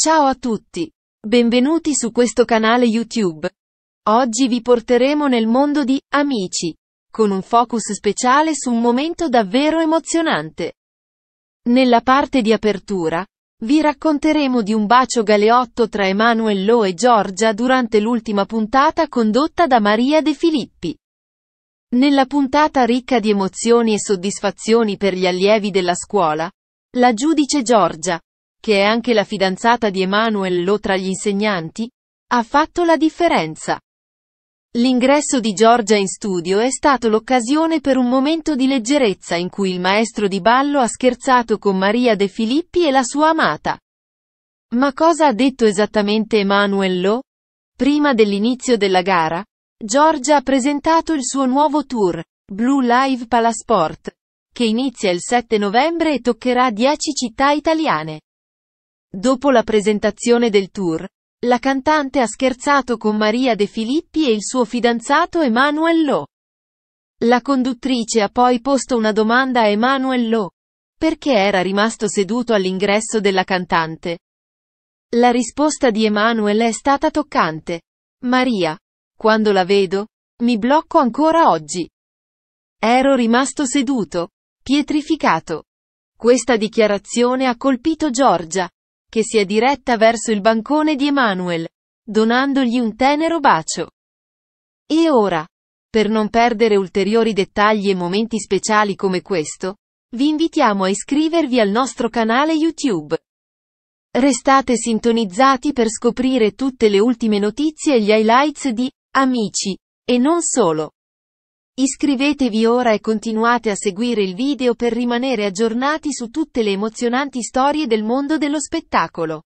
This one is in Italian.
Ciao a tutti! Benvenuti su questo canale YouTube. Oggi vi porteremo nel mondo di Amici, con un focus speciale su un momento davvero emozionante. Nella parte di apertura, vi racconteremo di un bacio galeotto tra Emanuele Lo e Giorgia durante l'ultima puntata condotta da Maria De Filippi. Nella puntata ricca di emozioni e soddisfazioni per gli allievi della scuola, la giudice Giorgia, che è anche la fidanzata di Emanuel Lo tra gli insegnanti, ha fatto la differenza. L'ingresso di Giorgia in studio è stato l'occasione per un momento di leggerezza in cui il maestro di ballo ha scherzato con Maria De Filippi e la sua amata. Ma cosa ha detto esattamente Emanuel Lo? Prima dell'inizio della gara, Giorgia ha presentato il suo nuovo tour, Blue Live Palasport, che inizia il 7 novembre e toccherà 10 città italiane. Dopo la presentazione del tour, la cantante ha scherzato con Maria De Filippi e il suo fidanzato Emanuel Lo. La conduttrice ha poi posto una domanda a Emanuel Lo. Perché era rimasto seduto all'ingresso della cantante? La risposta di Emanuel è stata toccante. Maria. Quando la vedo, mi blocco ancora oggi. Ero rimasto seduto, pietrificato. Questa dichiarazione ha colpito Giorgia, che si è diretta verso il bancone di Emanuel, donandogli un tenero bacio. E ora, per non perdere ulteriori dettagli e momenti speciali come questo, vi invitiamo a iscrivervi al nostro canale YouTube. Restate sintonizzati per scoprire tutte le ultime notizie e gli highlights di Amici, e non solo. Iscrivetevi ora e continuate a seguire il video per rimanere aggiornati su tutte le emozionanti storie del mondo dello spettacolo.